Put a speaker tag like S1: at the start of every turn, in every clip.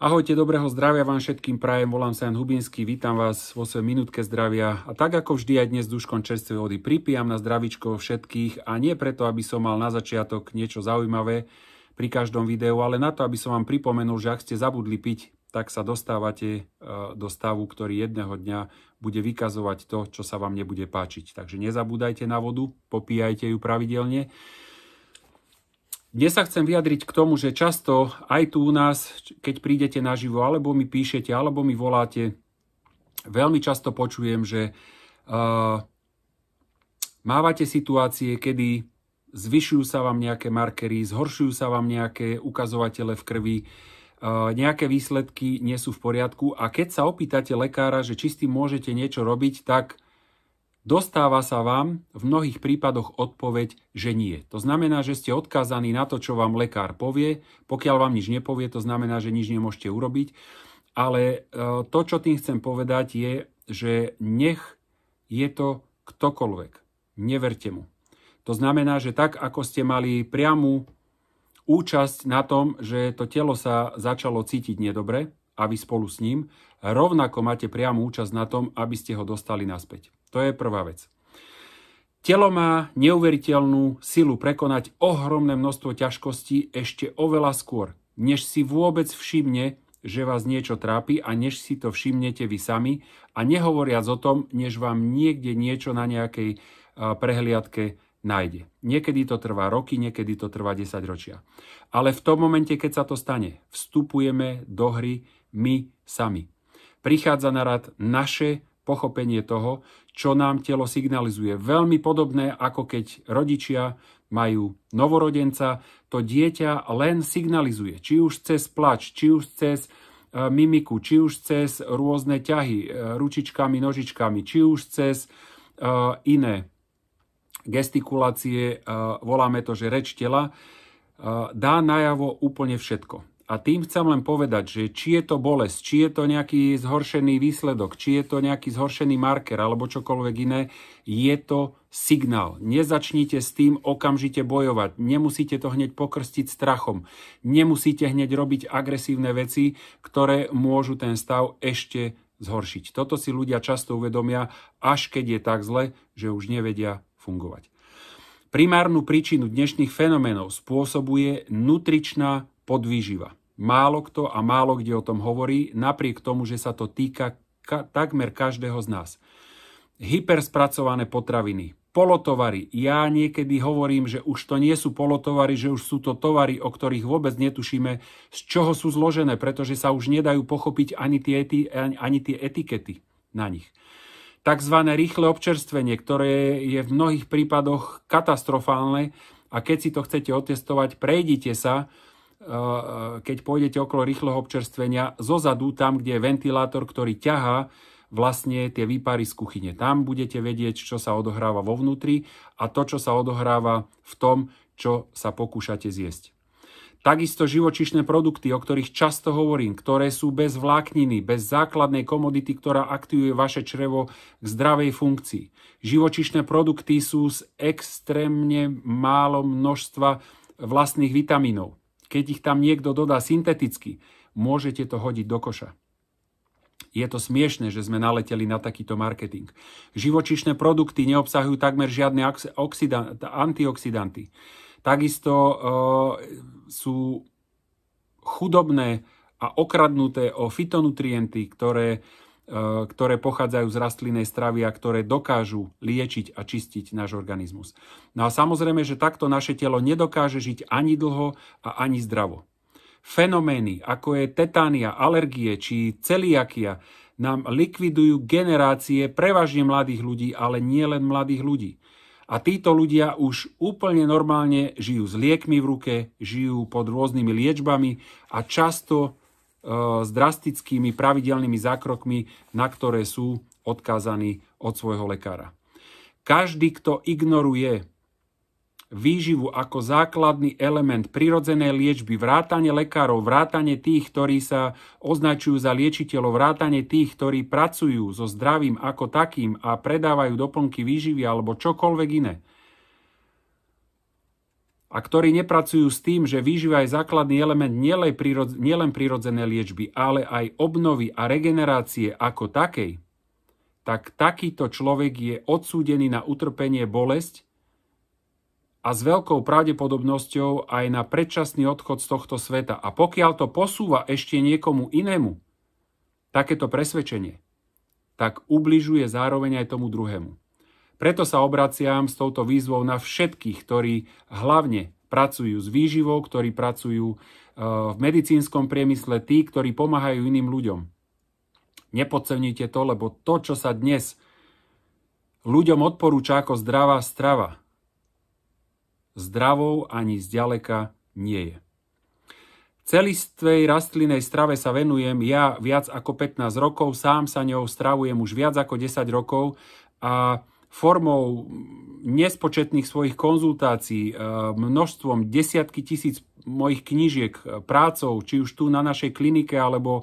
S1: Ahojte, dobrého zdravia vám všetkým prajem, volám sa Jan Hubinský, vítam vás vo svojej minútke zdravia a tak ako vždy aj dnes s duškom čerstvej vody pripijam na zdravičko všetkých a nie preto, aby som mal na začiatok niečo zaujímavé pri každom videu, ale na to, aby som vám pripomenul, že ak ste zabudli piť, tak sa dostávate e, do stavu, ktorý jedného dňa bude vykazovať to, čo sa vám nebude páčiť. Takže nezabúdajte na vodu, popíjajte ju pravidelne. Dnes sa chcem vyjadriť k tomu, že často aj tu u nás, keď prídete naživo, alebo mi píšete, alebo mi voláte, veľmi často počujem, že uh, mávate situácie, kedy zvyšujú sa vám nejaké markery, zhoršujú sa vám nejaké ukazovatele v krvi, uh, nejaké výsledky nie sú v poriadku a keď sa opýtate lekára, že či s tým môžete niečo robiť, tak Dostáva sa vám v mnohých prípadoch odpoveď, že nie. To znamená, že ste odkázaní na to, čo vám lekár povie. Pokiaľ vám nič nepovie, to znamená, že nič nemôžete urobiť. Ale e, to, čo tým chcem povedať, je, že nech je to ktokoľvek. Neverte mu. To znamená, že tak, ako ste mali priamu účasť na tom, že to telo sa začalo cítiť nedobre a vy spolu s ním, rovnako máte priamu účasť na tom, aby ste ho dostali naspäť. To je prvá vec. Telo má neuveriteľnú silu prekonať ohromné množstvo ťažkostí ešte oveľa skôr, než si vôbec všimne, že vás niečo trápi a než si to všimnete vy sami a nehovoriac o tom, než vám niekde niečo na nejakej prehliadke nájde. Niekedy to trvá roky, niekedy to trvá 10 ročia. Ale v tom momente, keď sa to stane, vstupujeme do hry my sami. Prichádza na rad naše pochopenie toho, čo nám telo signalizuje. Veľmi podobné, ako keď rodičia majú novorodenca, to dieťa len signalizuje, či už cez plač, či už cez e, mimiku, či už cez rôzne ťahy e, ručičkami, nožičkami, či už cez e, iné gestikulácie, voláme to, že reč tela, dá najavo úplne všetko. A tým chcem len povedať, že či je to bolesť, či je to nejaký zhoršený výsledok, či je to nejaký zhoršený marker alebo čokoľvek iné, je to signál. Nezačnite s tým okamžite bojovať. Nemusíte to hneď pokrstiť strachom. Nemusíte hneď robiť agresívne veci, ktoré môžu ten stav ešte zhoršiť. Toto si ľudia často uvedomia, až keď je tak zle, že už nevedia fungovať. Primárnu príčinu dnešných fenoménov spôsobuje nutričná podvýživa. Málo kto a málo kde o tom hovorí, napriek tomu, že sa to týka ka- takmer každého z nás. Hyperspracované potraviny, polotovary. Ja niekedy hovorím, že už to nie sú polotovary, že už sú to tovary, o ktorých vôbec netušíme, z čoho sú zložené, pretože sa už nedajú pochopiť ani tie, eti- ani, tie etikety na nich Takzvané rýchle občerstvenie, ktoré je v mnohých prípadoch katastrofálne a keď si to chcete otestovať, prejdite sa Eh, keď pôjdete okolo rýchloho občerstvenia, zozadu, tam, kde je ventilátor, ktorý ťahá vlastne tie výpary z kuchyne. Tam budete vedieť, čo sa odohráva vo vnútri a to, čo sa odohráva v tom, čo sa pokúšate zjesť. Takisto živočišné produkty, o ktorých často hovorím, ktoré sú bez vlákniny, bez základnej komodity, ktorá aktivuje vaše črevo k zdravej funkcii. Živočišné produkty sú z extrémne málo množstva vlastných vitamínov. Keď ich tam niekto dodá synteticky, môžete to hodiť do koša. Je to smiešne, že sme naleteli na takýto marketing. Živočišné produkty neobsahujú takmer žiadne oxidant, antioxidanty. Takisto e, sú chudobné a okradnuté o fitonutrienty, ktoré E, ktoré pochádzajú z rastlinnej stravy a ktoré dokážu liečiť a čistiť náš organizmus. No a samozrejme, že takto naše telo nedokáže žiť ani dlho a ani zdravo. Fenomény ako je tetánia, alergie či celiakia nám likvidujú generácie prevažne mladých ľudí, ale nie len mladých ľudí. A títo ľudia už úplne normálne žijú s liekmi v ruke, žijú pod rôznymi liečbami a často E, s drastickými pravidelnými zákrokmi, na ktoré sú odkázaní od svojho lekára. Každý, kto ignoruje výživu ako základný element prirodzenej liečby, vrátane lekárov, vrátane tých, ktorí sa označujú za liečiteľov, vrátane tých, ktorí pracujú so zdravím ako takým a predávajú doplnky výživy alebo čokoľvek iné, a ktorí nepracujú s tým, že výživa je základný element nielen, prírodz- prírodzené liečby, ale aj obnovy a regenerácie ako takej, tak takýto človek je odsúdený na utrpenie bolesť a s veľkou pravdepodobnosťou aj na predčasný odchod z tohto sveta. A pokiaľ to posúva ešte niekomu inému, takéto presvedčenie, tak ubližuje zároveň aj tomu druhému. Preto sa obraciam s touto výzvou na všetkých, ktorí hlavne pracujú s výživou, ktorí pracujú e, v medicínskom priemysle, tí, ktorí pomáhajú iným ľuďom. Nepodcevnite to, lebo to, čo sa dnes ľuďom odporúča ako zdravá strava, zdravou ani zďaleka nie je. Celistvej rastlinej strave sa venujem ja viac ako 15 rokov, sám sa ňou stravujem už viac ako 10 rokov a formou nespočetných svojich konzultácií, e, množstvom desiatky tisíc mojich knížiek, e, prácov, či už tu na našej klinike, alebo e,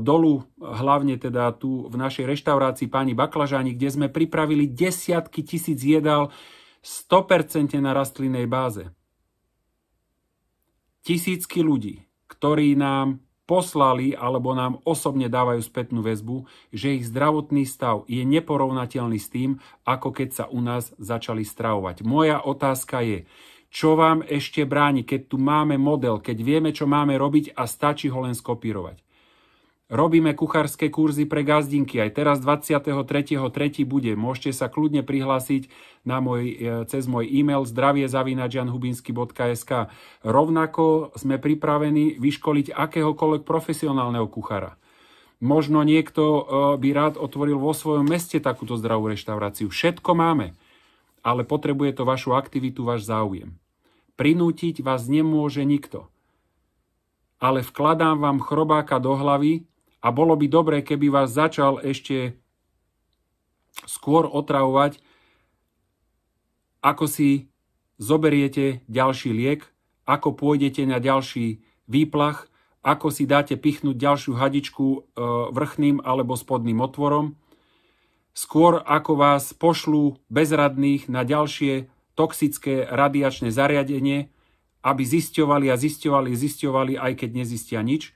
S1: dolu, hlavne teda tu v našej reštaurácii pani Baklažani, kde sme pripravili desiatky tisíc jedál 100% na rastlinnej báze. Tisícky ľudí, ktorí nám poslali alebo nám osobne dávajú spätnú väzbu, že ich zdravotný stav je neporovnateľný s tým, ako keď sa u nás začali stravovať. Moja otázka je, čo vám ešte bráni, keď tu máme model, keď vieme, čo máme robiť a stačí ho len skopírovať. Robíme kuchárske kurzy pre gazdinky. Aj teraz 23.3. bude. Môžete sa kľudne prihlásiť na môj, e, cez môj e-mail zdraviezavinačianhubinsky.sk Rovnako sme pripravení vyškoliť akéhokoľvek profesionálneho kuchára. Možno niekto e, by rád otvoril vo svojom meste takúto zdravú reštauráciu. Všetko máme, ale potrebuje to vašu aktivitu, váš záujem. Prinútiť vás nemôže nikto. Ale vkladám vám chrobáka do hlavy, a bolo by dobré, keby vás začal ešte skôr otravovať, ako si zoberiete ďalší liek, ako pôjdete na ďalší výplach, ako si dáte pichnúť ďalšiu hadičku e, vrchným alebo spodným otvorom, skôr ako vás pošlú bezradných na ďalšie toxické radiačné zariadenie, aby zisťovali a zisťovali, zisťovali, aj keď nezistia nič,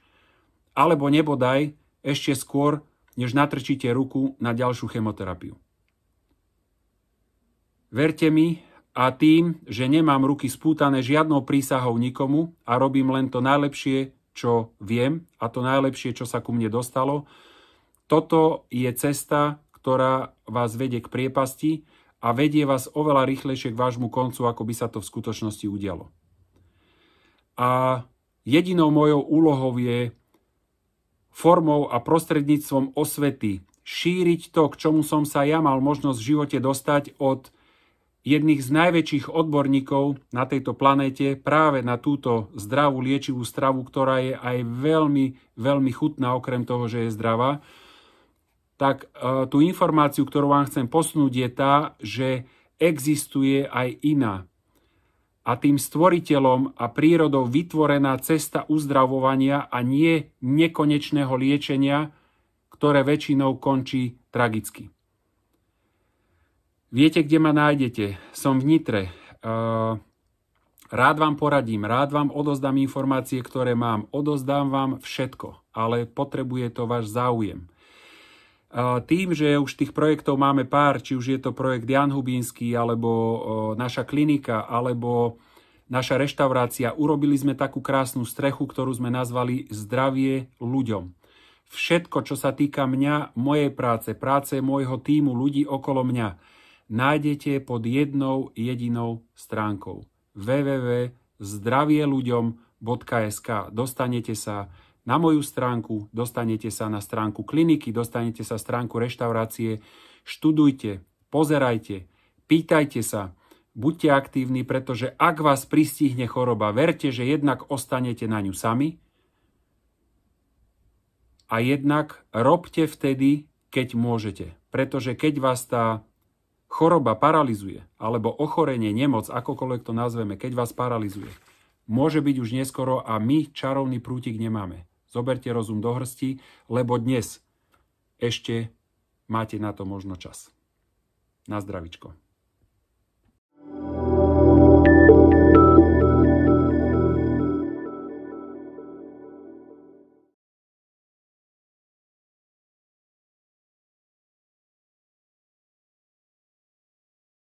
S1: alebo nebodaj ešte skôr, než natrčíte ruku na ďalšiu chemoterapiu. Verte mi a tým, že nemám ruky spútané žiadnou prísahou nikomu a robím len to najlepšie, čo viem a to najlepšie, čo sa ku mne dostalo, toto je cesta, ktorá vás vedie k priepasti a vedie vás oveľa rýchlejšie k vášmu koncu, ako by sa to v skutočnosti udialo. A jedinou mojou úlohou je formou a prostredníctvom osvety šíriť to, k čomu som sa ja mal možnosť v živote dostať od jedných z najväčších odborníkov na tejto planéte práve na túto zdravú liečivú stravu, ktorá je aj veľmi, veľmi chutná, okrem toho, že je zdravá, tak e, tú informáciu, ktorú vám chcem posnúť, je tá, že existuje aj iná a tým stvoriteľom a prírodou vytvorená cesta uzdravovania a nie nekonečného liečenia, ktoré väčšinou končí tragicky. Viete, kde ma nájdete? Som v Nitre. E, rád vám poradím, rád vám odozdám informácie, ktoré mám. Odozdám vám všetko, ale potrebuje to váš záujem. Tým, že už tých projektov máme pár, či už je to projekt Jan Hubínsky, alebo naša klinika, alebo naša reštaurácia, urobili sme takú krásnu strechu, ktorú sme nazvali Zdravie ľuďom. Všetko, čo sa týka mňa, mojej práce, práce môjho týmu, ľudí okolo mňa, nájdete pod jednou jedinou stránkou www.zdravieluďom.sk. Dostanete sa na moju stránku, dostanete sa na stránku kliniky, dostanete sa stránku reštaurácie, študujte, pozerajte, pýtajte sa, buďte aktívni, pretože ak vás pristihne choroba, verte, že jednak ostanete na ňu sami a jednak robte vtedy, keď môžete. Pretože keď vás tá choroba paralizuje, alebo ochorenie, nemoc, akokoľvek to nazveme, keď vás paralizuje, môže byť už neskoro a my čarovný prútik nemáme. Zoberte rozum do hrsti, lebo dnes ešte máte na to možno čas. Na zdravičko.